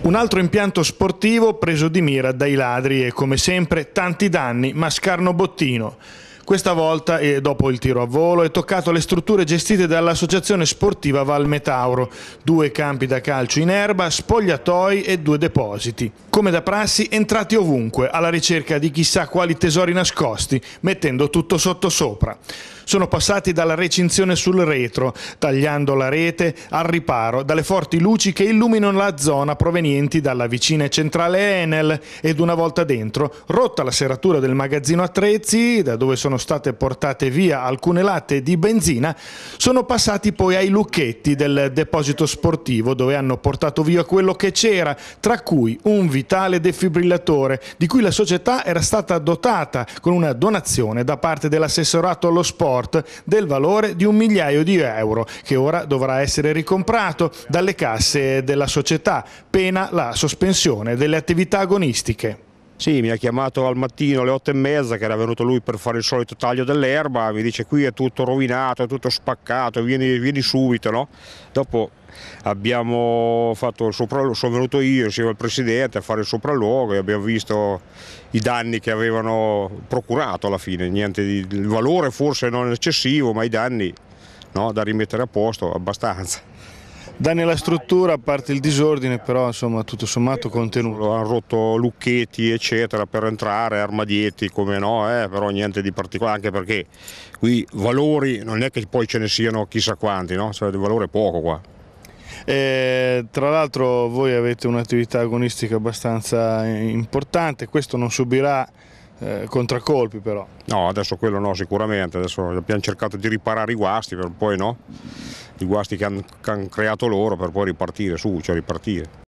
Un altro impianto sportivo preso di mira dai ladri e come sempre tanti danni, ma scarno bottino. Questa volta, e dopo il tiro a volo, è toccato alle strutture gestite dall'associazione sportiva Valmetauro, due campi da calcio in erba, spogliatoi e due depositi. Come da prassi, entrati ovunque, alla ricerca di chissà quali tesori nascosti, mettendo tutto sottosopra sono passati dalla recinzione sul retro, tagliando la rete al riparo dalle forti luci che illuminano la zona provenienti dalla vicina centrale Enel ed una volta dentro, rotta la serratura del magazzino attrezzi, da dove sono state portate via alcune latte di benzina, sono passati poi ai lucchetti del deposito sportivo dove hanno portato via quello che c'era, tra cui un vitale defibrillatore di cui la società era stata dotata con una donazione da parte dell'assessorato allo sport sport del valore di un migliaio di euro che ora dovrà essere ricomprato dalle casse della società, pena la sospensione delle attività agonistiche. Sì, mi ha chiamato al mattino alle otto e mezza che era venuto lui per fare il solito taglio dell'erba, mi dice qui è tutto rovinato, è tutto spaccato, vieni, vieni subito, no? Dopo abbiamo fatto il sopralluogo, sono venuto io insieme al Presidente a fare il sopralluogo e abbiamo visto i danni che avevano procurato alla fine, niente di, il valore forse non eccessivo, ma i danni no, da rimettere a posto abbastanza. Da nella struttura a parte il disordine, però insomma tutto sommato contenuto. Hanno rotto lucchetti eccetera per entrare, armadietti come no, eh, però niente di particolare, anche perché qui valori non è che poi ce ne siano chissà quanti, no? Cioè, il valore è poco qua. E, eh, tra l'altro voi avete un'attività agonistica abbastanza importante, questo non subirà eh, contraccolpi però. No, adesso quello no sicuramente, adesso abbiamo cercato di riparare i guasti per poi no i guasti che hanno han creato loro per poi ripartire su, cioè ripartire.